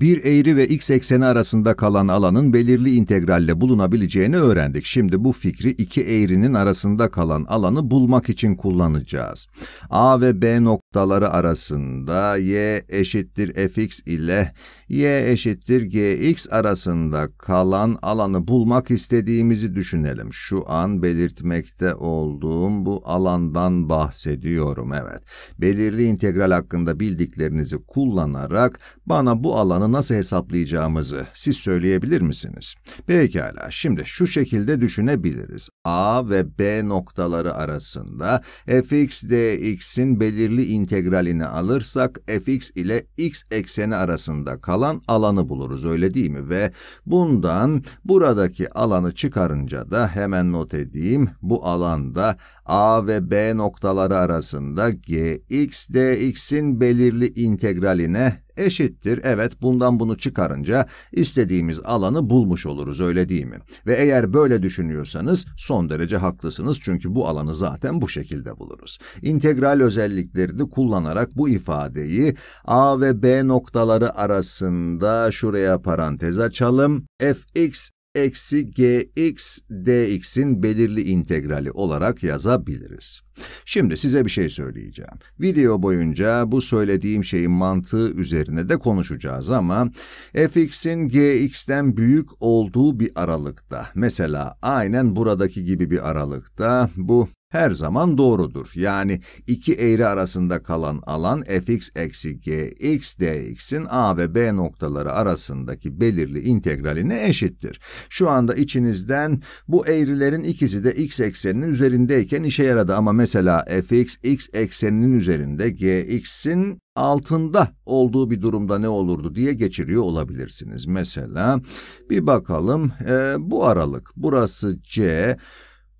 bir eğri ve x ekseni arasında kalan alanın belirli integralle bulunabileceğini öğrendik. Şimdi bu fikri iki eğrinin arasında kalan alanı bulmak için kullanacağız. A ve B noktaları arasında y eşittir fx ile y eşittir gx arasında kalan alanı bulmak istediğimizi düşünelim. Şu an belirtmekte olduğum bu alandan bahsediyorum. Evet, belirli integral hakkında bildiklerinizi kullanarak bana bu alanın nasıl hesaplayacağımızı siz söyleyebilir misiniz? Pekala, şimdi şu şekilde düşünebiliriz. A ve B noktaları arasında fx dx'in belirli integralini alırsak fx ile x ekseni arasında kalan alanı buluruz öyle değil mi? Ve bundan buradaki alanı çıkarınca da hemen not edeyim bu alanda A ve B noktaları arasında g(x), dx'in belirli integraline eşittir. Evet bundan bunu çıkarınca istediğimiz alanı bulmuş oluruz öyle değil mi? Ve eğer böyle düşünüyorsanız son derece haklısınız çünkü bu alanı zaten bu şekilde buluruz. İntegral özelliklerini kullanarak bu ifadeyi A ve B noktaları arasında şuraya parantez açalım. fx eksi gx dx'in belirli integrali olarak yazabiliriz. Şimdi size bir şey söyleyeceğim. Video boyunca bu söylediğim şeyin mantığı üzerine de konuşacağız ama fx'in gx'ten büyük olduğu bir aralıkta, mesela aynen buradaki gibi bir aralıkta bu her zaman doğrudur. Yani iki eğri arasında kalan alan fx eksi gx dx'in a ve b noktaları arasındaki belirli integraline eşittir. Şu anda içinizden bu eğrilerin ikisi de x ekseninin üzerindeyken işe yaradı ama mesela fx x ekseninin üzerinde gx'in altında olduğu bir durumda ne olurdu diye geçiriyor olabilirsiniz. Mesela bir bakalım e, bu aralık burası c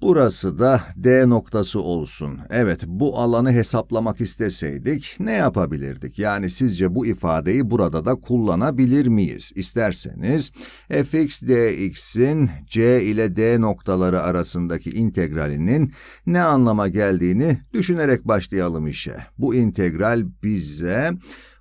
Burası da D noktası olsun. Evet, bu alanı hesaplamak isteseydik ne yapabilirdik? Yani sizce bu ifadeyi burada da kullanabilir miyiz? İsterseniz fx dx'in C ile D noktaları arasındaki integralinin ne anlama geldiğini düşünerek başlayalım işe. Bu integral bize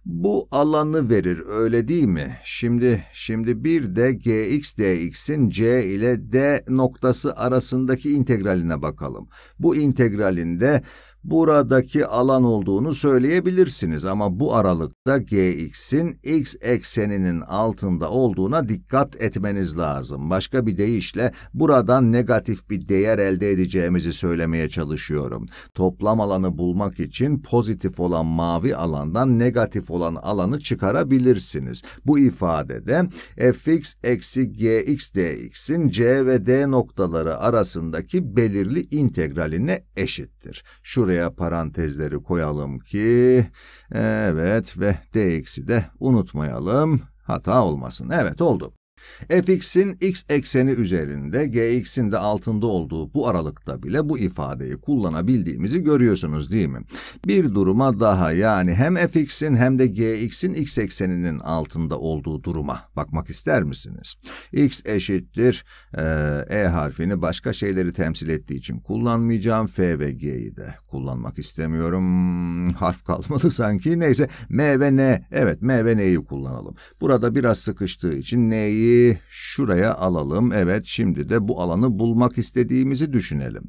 bu alanı verir öyle değil mi? Şimdi şimdi bir de gx dx'in c ile d noktası arasındaki integraline bakalım. Bu integralinde buradaki alan olduğunu söyleyebilirsiniz ama bu aralıkta gx'in x ekseninin altında olduğuna dikkat etmeniz lazım. Başka bir deyişle buradan negatif bir değer elde edeceğimizi söylemeye çalışıyorum. Toplam alanı bulmak için pozitif olan mavi alandan negatif olan alanı çıkarabilirsiniz. Bu ifadede fx eksi gx dx'in c ve d noktaları arasındaki belirli integraline eşittir. Şuraya Buraya parantezleri koyalım ki evet ve dx'i de unutmayalım. Hata olmasın. Evet oldu fx'in x ekseni üzerinde gx'in de altında olduğu bu aralıkta bile bu ifadeyi kullanabildiğimizi görüyorsunuz değil mi? Bir duruma daha yani hem fx'in hem de gx'in x ekseninin altında olduğu duruma bakmak ister misiniz? x eşittir e, e harfini başka şeyleri temsil ettiği için kullanmayacağım. f ve g'yi de kullanmak istemiyorum. Harf kalmadı sanki. Neyse m ve n. Evet m ve n'yi kullanalım. Burada biraz sıkıştığı için n'yi Şimdi şuraya alalım. Evet şimdi de bu alanı bulmak istediğimizi düşünelim.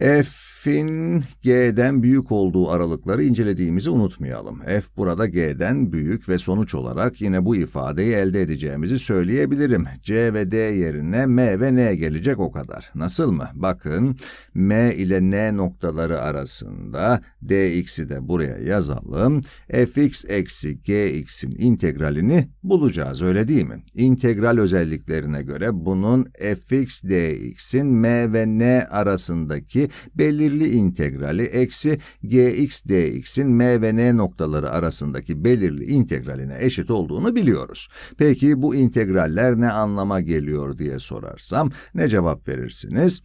F f'in g'den büyük olduğu aralıkları incelediğimizi unutmayalım. f burada g'den büyük ve sonuç olarak yine bu ifadeyi elde edeceğimizi söyleyebilirim. c ve d yerine m ve n gelecek o kadar. Nasıl mı? Bakın m ile n noktaları arasında dx'i de buraya yazalım. fx eksi gx'in integralini bulacağız öyle değil mi? İntegral özelliklerine göre bunun fx dx'in m ve n arasındaki belirli belirli integrali eksi gx dx'in m ve n noktaları arasındaki belirli integraline eşit olduğunu biliyoruz. Peki bu integraller ne anlama geliyor diye sorarsam ne cevap verirsiniz?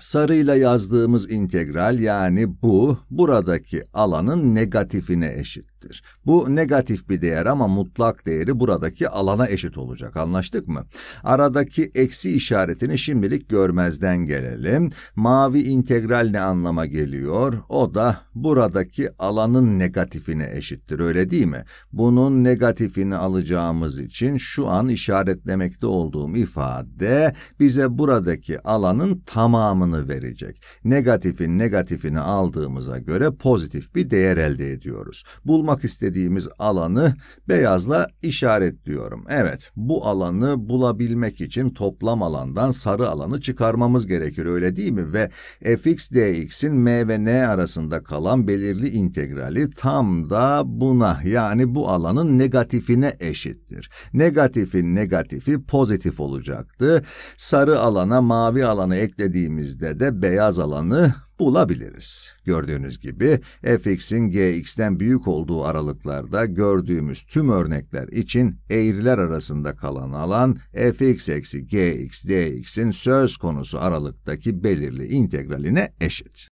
Sarıyla yazdığımız integral yani bu, buradaki alanın negatifine eşit eşittir. Bu negatif bir değer ama mutlak değeri buradaki alana eşit olacak. Anlaştık mı? Aradaki eksi işaretini şimdilik görmezden gelelim. Mavi integral ne anlama geliyor? O da buradaki alanın negatifine eşittir. Öyle değil mi? Bunun negatifini alacağımız için şu an işaretlemekte olduğum ifade bize buradaki alanın tamamını verecek. Negatifin negatifini aldığımıza göre pozitif bir değer elde ediyoruz. Bulma bulmak istediğimiz alanı beyazla işaretliyorum. Evet, bu alanı bulabilmek için toplam alandan sarı alanı çıkarmamız gerekir öyle değil mi? Ve fx dx'in m ve n arasında kalan belirli integrali tam da buna yani bu alanın negatifine eşittir. Negatifin negatifi pozitif olacaktı. Sarı alana mavi alanı eklediğimizde de beyaz alanı bulabiliriz. Gördüğünüz gibi fx'in gx'ten büyük olduğu aralıklarda gördüğümüz tüm örnekler için eğriler arasında kalan alan fx eksi gx dx'in söz konusu aralıktaki belirli integraline eşit.